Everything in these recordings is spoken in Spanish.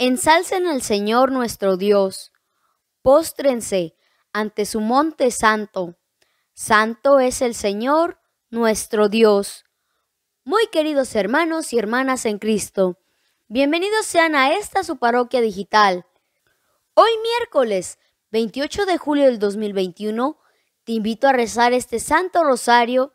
Ensalcen al Señor nuestro Dios. Póstrense ante su monte santo. Santo es el Señor nuestro Dios. Muy queridos hermanos y hermanas en Cristo, bienvenidos sean a esta su parroquia digital. Hoy miércoles 28 de julio del 2021, te invito a rezar este Santo Rosario,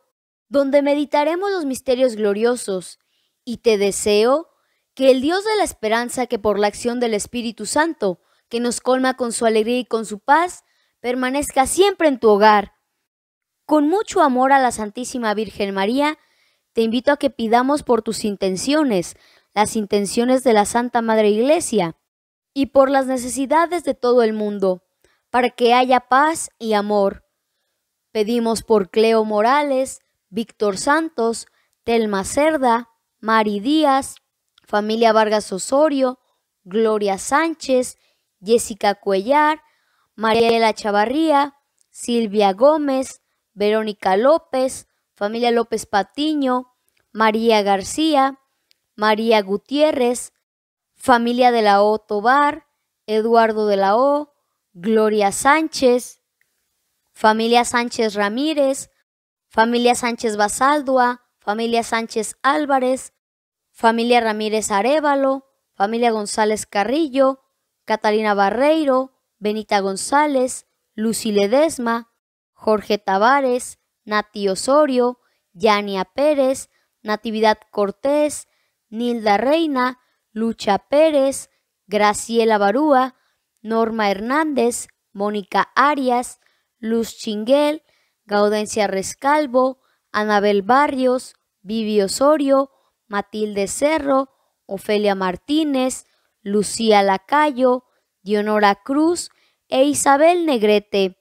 donde meditaremos los misterios gloriosos, y te deseo que el Dios de la esperanza, que por la acción del Espíritu Santo, que nos colma con su alegría y con su paz, permanezca siempre en tu hogar. Con mucho amor a la Santísima Virgen María, te invito a que pidamos por tus intenciones, las intenciones de la Santa Madre Iglesia, y por las necesidades de todo el mundo, para que haya paz y amor. Pedimos por Cleo Morales, Víctor Santos, Telma Cerda, Mari Díaz, familia Vargas Osorio, Gloria Sánchez, Jessica Cuellar, Mariela Chavarría, Silvia Gómez, Verónica López, familia López Patiño, María García, María Gutiérrez, familia de la O Tobar, Eduardo de la O, Gloria Sánchez, familia Sánchez Ramírez, familia Sánchez Basaldua, familia Sánchez Álvarez, familia Ramírez Arevalo, familia González Carrillo, Catalina Barreiro, Benita González, Lucy Ledesma, Jorge Tavares, Nati Osorio, Yania Pérez, Natividad Cortés, Nilda Reina, Lucha Pérez, Graciela Barúa, Norma Hernández, Mónica Arias, Luz Chinguel, Gaudencia Rescalvo, Anabel Barrios, Vivi Osorio, Matilde Cerro, Ofelia Martínez, Lucía Lacayo, Dionora Cruz e Isabel Negrete.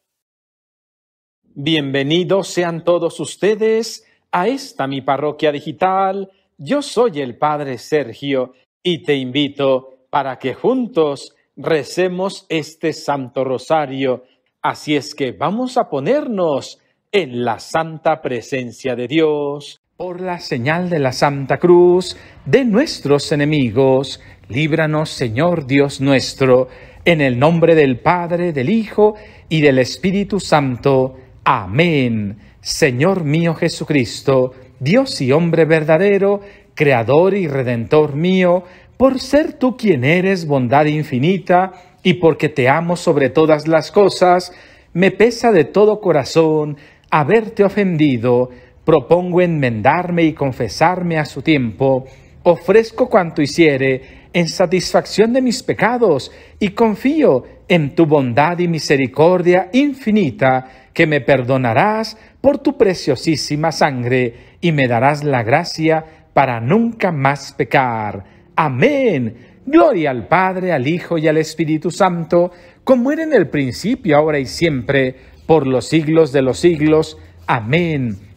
Bienvenidos sean todos ustedes a esta mi parroquia digital. Yo soy el Padre Sergio y te invito para que juntos recemos este Santo Rosario. Así es que vamos a ponernos en la santa presencia de Dios. Por la señal de la Santa Cruz, de nuestros enemigos, líbranos, Señor Dios nuestro, en el nombre del Padre, del Hijo y del Espíritu Santo. Amén. Señor mío Jesucristo, Dios y hombre verdadero, Creador y Redentor mío, por ser tú quien eres bondad infinita, y porque te amo sobre todas las cosas, me pesa de todo corazón haberte ofendido Propongo enmendarme y confesarme a su tiempo. Ofrezco cuanto hiciere en satisfacción de mis pecados y confío en tu bondad y misericordia infinita que me perdonarás por tu preciosísima sangre y me darás la gracia para nunca más pecar. Amén. Gloria al Padre, al Hijo y al Espíritu Santo, como era en el principio, ahora y siempre, por los siglos de los siglos. Amén.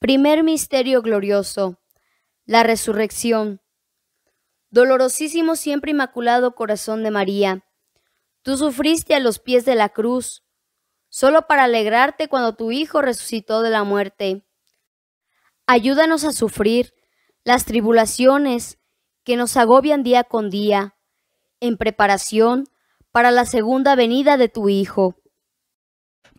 Primer misterio glorioso, la resurrección. Dolorosísimo siempre inmaculado corazón de María, tú sufriste a los pies de la cruz, solo para alegrarte cuando tu Hijo resucitó de la muerte. Ayúdanos a sufrir las tribulaciones que nos agobian día con día, en preparación para la segunda venida de tu Hijo.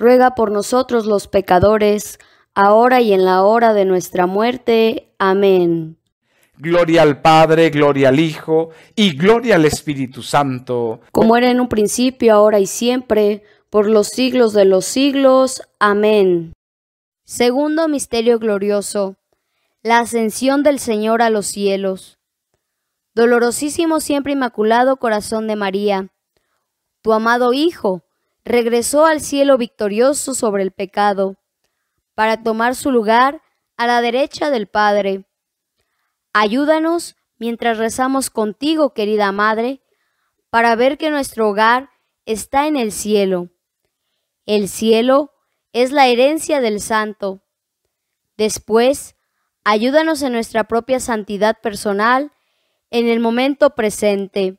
ruega por nosotros los pecadores, ahora y en la hora de nuestra muerte. Amén. Gloria al Padre, gloria al Hijo y gloria al Espíritu Santo. Como era en un principio, ahora y siempre, por los siglos de los siglos. Amén. Segundo Misterio Glorioso. La ascensión del Señor a los cielos. Dolorosísimo siempre Inmaculado Corazón de María. Tu amado Hijo regresó al cielo victorioso sobre el pecado, para tomar su lugar a la derecha del Padre. Ayúdanos mientras rezamos contigo, querida Madre, para ver que nuestro hogar está en el cielo. El cielo es la herencia del santo. Después, ayúdanos en nuestra propia santidad personal en el momento presente.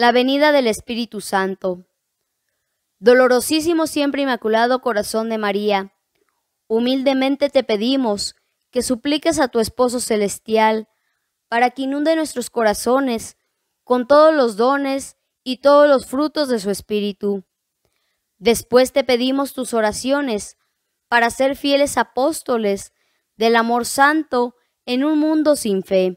la venida del Espíritu Santo. Dolorosísimo siempre Inmaculado Corazón de María, humildemente te pedimos que supliques a tu Esposo Celestial para que inunde nuestros corazones con todos los dones y todos los frutos de su Espíritu. Después te pedimos tus oraciones para ser fieles apóstoles del amor santo en un mundo sin fe.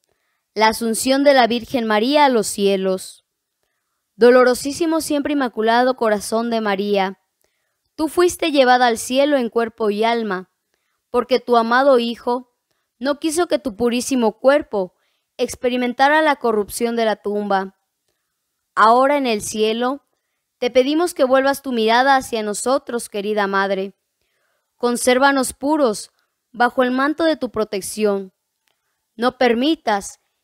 la asunción de la Virgen María a los cielos. Dolorosísimo siempre inmaculado corazón de María, tú fuiste llevada al cielo en cuerpo y alma, porque tu amado Hijo no quiso que tu purísimo cuerpo experimentara la corrupción de la tumba. Ahora en el cielo, te pedimos que vuelvas tu mirada hacia nosotros, querida Madre. Consérvanos puros bajo el manto de tu protección. No permitas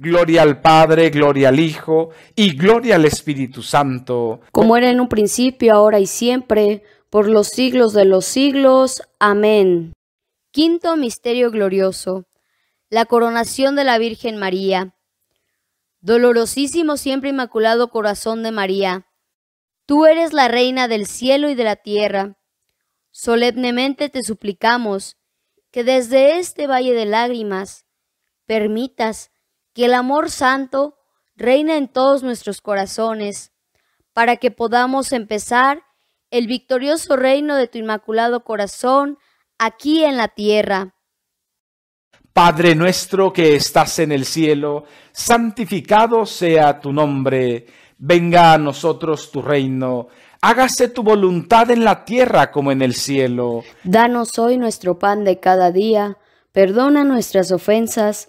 Gloria al Padre, gloria al Hijo y gloria al Espíritu Santo. Como era en un principio, ahora y siempre, por los siglos de los siglos. Amén. Quinto Misterio Glorioso. La coronación de la Virgen María. Dolorosísimo siempre Inmaculado Corazón de María. Tú eres la Reina del cielo y de la tierra. Solemnemente te suplicamos que desde este valle de lágrimas permitas que el amor santo reina en todos nuestros corazones, para que podamos empezar el victorioso reino de tu inmaculado corazón aquí en la tierra. Padre nuestro que estás en el cielo, santificado sea tu nombre, venga a nosotros tu reino, hágase tu voluntad en la tierra como en el cielo. Danos hoy nuestro pan de cada día, perdona nuestras ofensas,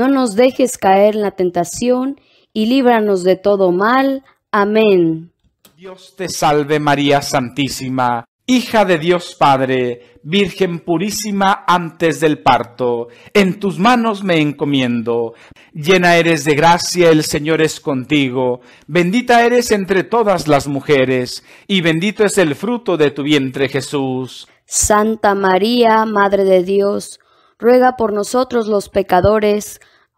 no nos dejes caer en la tentación y líbranos de todo mal. Amén. Dios te salve María Santísima, hija de Dios Padre, Virgen purísima antes del parto. En tus manos me encomiendo. Llena eres de gracia, el Señor es contigo. Bendita eres entre todas las mujeres, y bendito es el fruto de tu vientre Jesús. Santa María, Madre de Dios, ruega por nosotros los pecadores,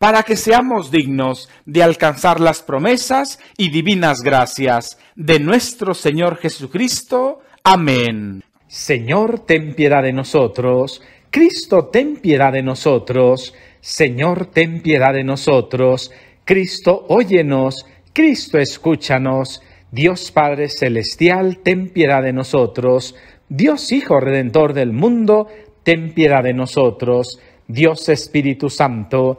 para que seamos dignos de alcanzar las promesas y divinas gracias de nuestro Señor Jesucristo. Amén. Señor, ten piedad de nosotros. Cristo, ten piedad de nosotros. Señor, ten piedad de nosotros. Cristo, óyenos. Cristo, escúchanos. Dios Padre Celestial, ten piedad de nosotros. Dios Hijo Redentor del mundo, ten piedad de nosotros. Dios Espíritu Santo,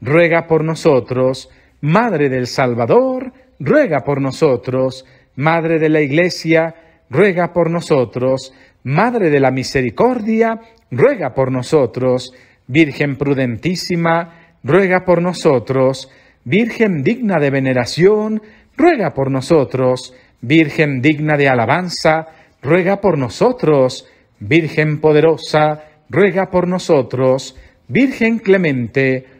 ruega por nosotros. Madre del Salvador, ruega por nosotros. Madre de la Iglesia, ruega por nosotros. Madre de la Misericordia, ruega por nosotros. Virgen prudentísima, ruega por nosotros. Virgen digna de veneración, ruega por nosotros. Virgen digna de alabanza, ruega por nosotros. Virgen poderosa, ruega por nosotros. Virgen clemente,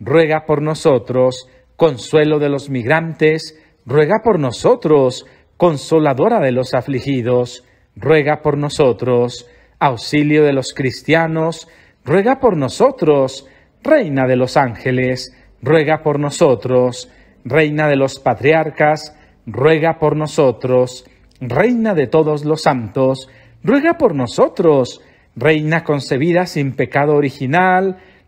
ruega por nosotros, consuelo de los migrantes, ruega por nosotros, consoladora de los afligidos, ruega por nosotros, auxilio de los cristianos, ruega por nosotros, reina de los ángeles, ruega por nosotros, reina de los patriarcas, ruega por nosotros, reina de todos los santos, ruega por nosotros, reina concebida sin pecado original,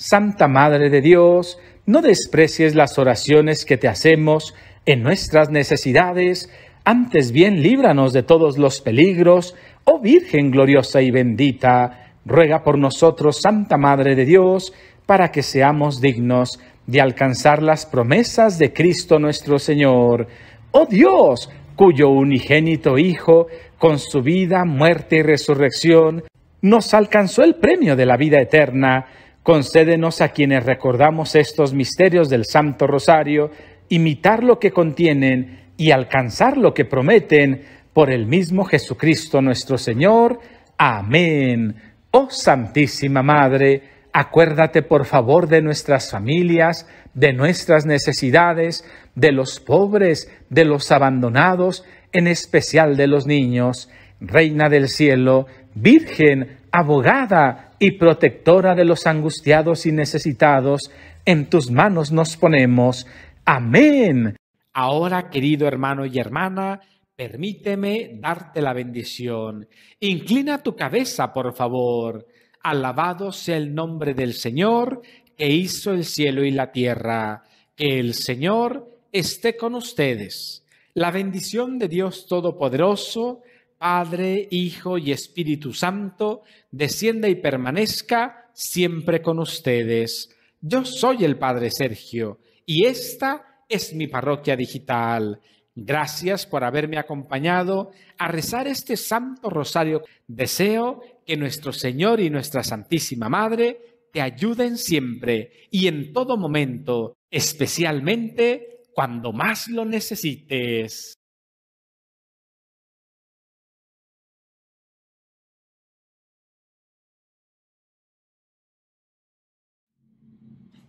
Santa Madre de Dios, no desprecies las oraciones que te hacemos en nuestras necesidades, antes bien líbranos de todos los peligros, oh Virgen gloriosa y bendita, ruega por nosotros, Santa Madre de Dios, para que seamos dignos de alcanzar las promesas de Cristo nuestro Señor. Oh Dios, cuyo unigénito Hijo, con su vida, muerte y resurrección, nos alcanzó el premio de la vida eterna Concédenos a quienes recordamos estos misterios del Santo Rosario, imitar lo que contienen y alcanzar lo que prometen por el mismo Jesucristo nuestro Señor. Amén. Oh Santísima Madre, acuérdate por favor de nuestras familias, de nuestras necesidades, de los pobres, de los abandonados, en especial de los niños. Reina del cielo, Virgen, abogada, y protectora de los angustiados y necesitados, en tus manos nos ponemos. Amén. Ahora, querido hermano y hermana, permíteme darte la bendición. Inclina tu cabeza, por favor. Alabado sea el nombre del Señor, que hizo el cielo y la tierra. Que el Señor esté con ustedes. La bendición de Dios Todopoderoso, Padre, Hijo y Espíritu Santo, descienda y permanezca siempre con ustedes. Yo soy el Padre Sergio y esta es mi parroquia digital. Gracias por haberme acompañado a rezar este Santo Rosario. Deseo que nuestro Señor y nuestra Santísima Madre te ayuden siempre y en todo momento, especialmente cuando más lo necesites.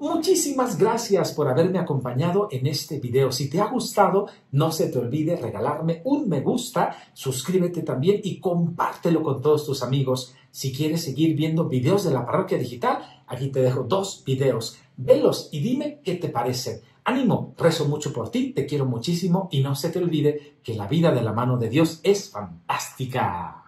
Muchísimas gracias por haberme acompañado en este video. Si te ha gustado, no se te olvide regalarme un me gusta, suscríbete también y compártelo con todos tus amigos. Si quieres seguir viendo videos de la parroquia digital, aquí te dejo dos videos. Velos y dime qué te parecen. Ánimo, rezo mucho por ti, te quiero muchísimo y no se te olvide que la vida de la mano de Dios es fantástica.